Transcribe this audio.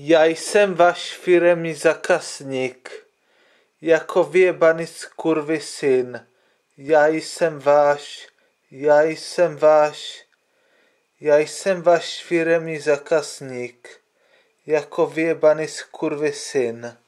Já jsem váš firemní zakazník. Jako vyjebaný kurvy syn. Já jsem váš. Já jsem váš. Já jsem váš firemní zakazník. Jako vyjebaný kurvy syn.